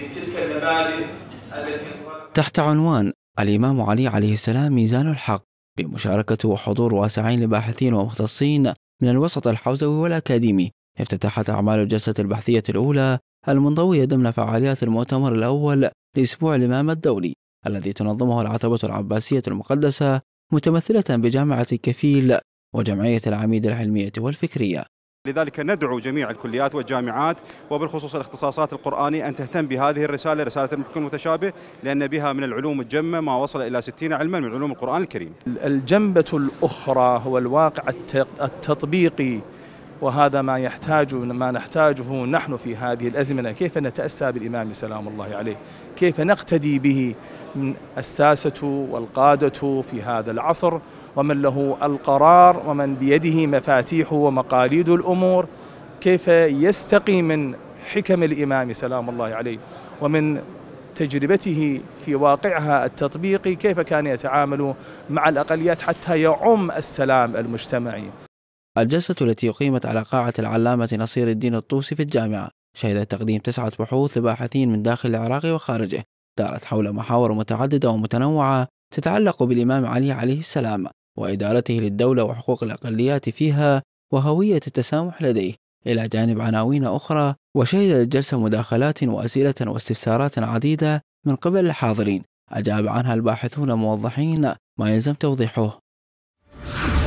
بتلك المبادئ التي تحت عنوان الإمام علي عليه السلام ميزان الحق بمشاركة وحضور واسعين لباحثين ومختصين من الوسط الحوزوي والأكاديمي افتتحت أعمال الجلسة البحثية الأولى المنضوية ضمن فعاليات المؤتمر الأول لأسبوع الإمام الدولي الذي تنظمه العتبة العباسية المقدسة متمثلة بجامعة الكفيل وجمعية العميد العلمية والفكرية لذلك ندعو جميع الكليات والجامعات وبالخصوص الاختصاصات القرآنية أن تهتم بهذه الرسالة رسالة المحكم المتشابه لأن بها من العلوم الجمة ما وصل إلى 60 علما من علوم القرآن الكريم الجنبة الأخرى هو الواقع التطبيقي وهذا ما يحتاج ما نحتاجه نحن في هذه الأزمنة كيف نتأسى بالإمام سلام الله عليه كيف نقتدي به من الساسة والقادة في هذا العصر ومن له القرار ومن بيده مفاتيح ومقاليد الأمور كيف يستقي من حكم الإمام سلام الله عليه ومن تجربته في واقعها التطبيقي كيف كان يتعامل مع الأقليات حتى يعم السلام المجتمعي الجلسة التي أقيمت على قاعة العلامة نصير الدين الطوسي في الجامعة شهدت تقديم تسعة بحوث لباحثين من داخل العراق وخارجه دارت حول محاور متعددة ومتنوعة تتعلق بالإمام علي عليه السلام وإدارته للدولة وحقوق الأقليات فيها وهوية التسامح لديه إلى جانب عناوين أخرى وشهدت الجلسة مداخلات وأسئلة واستفسارات عديدة من قبل الحاضرين أجاب عنها الباحثون موضحين ما يلزم توضيحه